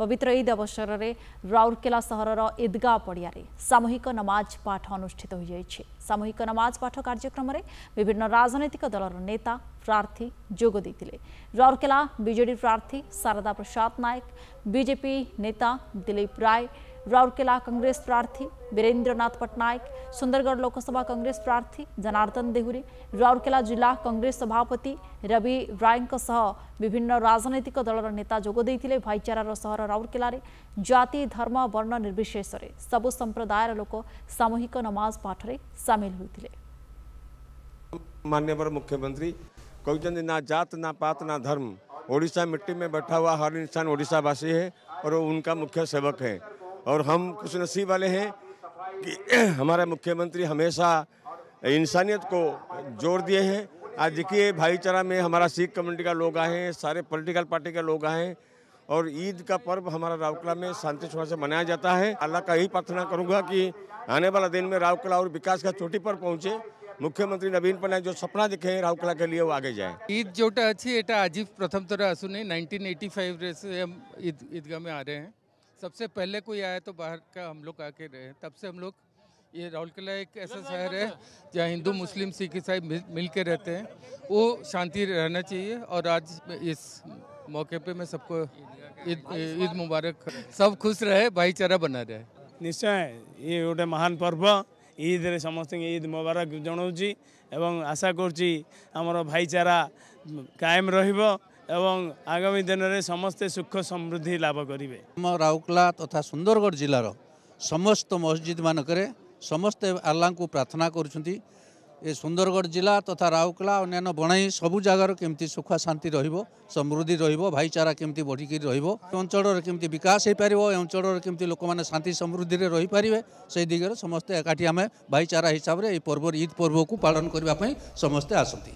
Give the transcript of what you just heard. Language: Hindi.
পবিত্র ঈদ অবসরের রাউরকেলা সহরর ঈদগাহ পড়িয়ার সামূহিক নমাজ পাঠ অনুষ্ঠিত হয়ে সামূহিক নমাজ পাঠ কার্যক্রমে বিভিন্ন রাজনৈতিক দলর নেতা প্রার্থী যোগ দিয়ে রাউরকেলা বিজেডি প্রার্থী সারদা প্রসাদ নায়ক বিজেপি নেতা দিলীপ রায় राउरकेला कांग्रेस प्रार्थी वीरेंद्रनाथ पटनायक सुंदरगढ़ लोकसभा कांग्रेस प्रार्थी जनार्दन देहुरी राउरकेला जिला कांग्रेस सभापति रवि राय सह विभिन्न राजनैतिक दलर नेता जोगद भाईचारार सहर राउरकेलें जाति धर्म वर्ण निर्विशेष सबु संप्रदायर लोक सामूहिक नमाज पाठरे सामिल होते मान्यवर मुख्यमंत्री कहते ना जात ना पात ना धर्म ओडिशा मिट्टी में बैठा हुआ हर इंसान ओडिशावासी है और उनका मुख्य सेवक है और हम कुछ नसीब वाले हैं कि हमारे मुख्यमंत्री हमेशा इंसानियत को जोर दिए हैं आज देखिए भाईचारा में हमारा सिख कम्युनिटी का लोग आए हैं सारे पॉलिटिकल पार्टी के लोग आए हैं और ईद का पर्व हमारा रावकला में शांति स्वरूप से मनाया जाता है अल्लाह का यही प्रार्थना करूंगा कि आने वाला दिन में रावकला और विकास का चोटी पर पहुंचे पटनायक जो सपना दिखे স্বপ্ন के लिए वो आगे जाए ईद যেটা अच्छी এটা আজ প্রথম থর আসুনি নাইনটিন এইটি से हम ईद ईदगाह में आ रहे हैं सबसे पहले कोई आया तो बाहर का हम लोग आके रहे तब से हम लोग ये राउरकेला एक ऐसा शहर है जहाँ हिंदू मुस्लिम सिख ईसाई मिल, मिल के रहते हैं वो शांति रहना चाहिए और आज इस मौके पे मैं सबको ईद ईद मुबारक सब खुश रहे भाईचारा बना रहे निश्चय ये गोटे महान पर्व ईद रे समस्त ईद मुबारक जनाऊँ आशा ଆଶା भाईचारा कायम रहा ଏବଂ ଆଗାମୀ ଦିନରେ ସମସ୍ତେ ସୁଖ ସମୃଦ୍ଧି ଲାଭ କରିବେ ଆମ ରାଉରକେଲା ତଥା ସୁନ୍ଦରଗଡ଼ ଜିଲ୍ଲାର ସମସ୍ତ ମସଜିଦ୍ ମାନଙ୍କରେ ସମସ୍ତେ ଆଲ୍ଲାଙ୍କୁ ପ୍ରାର୍ଥନା କରୁଛନ୍ତି ଏ ସୁନ୍ଦରଗଡ଼ ଜିଲ୍ଲା ତଥା ରାଉରକେଲା ଅନ୍ୟାନ୍ୟ ବଣାଇ ସବୁ ଜାଗାର କେମିତି ସୁଖ ଶାନ୍ତି ରହିବ ସମୃଦ୍ଧି ରହିବ ଭାଇଚାରା କେମିତି ବଢ଼ିକରି ରହିବ ଏ ଅଞ୍ଚଳର କେମିତି ବିକାଶ ହୋଇପାରିବ ଏ ଅଞ୍ଚଳର କେମିତି ଲୋକମାନେ ଶାନ୍ତି ସମୃଦ୍ଧିରେ ରହିପାରିବେ ସେଇ ଦିଗରେ ସମସ୍ତେ ଏକାଠି ଆମେ ଭାଇଚାରା ହିସାବରେ ଏଇ ପର୍ବ ଇଦ୍ ପର୍ବକୁ ପାଳନ କରିବା ପାଇଁ ସମସ୍ତେ ଆସନ୍ତି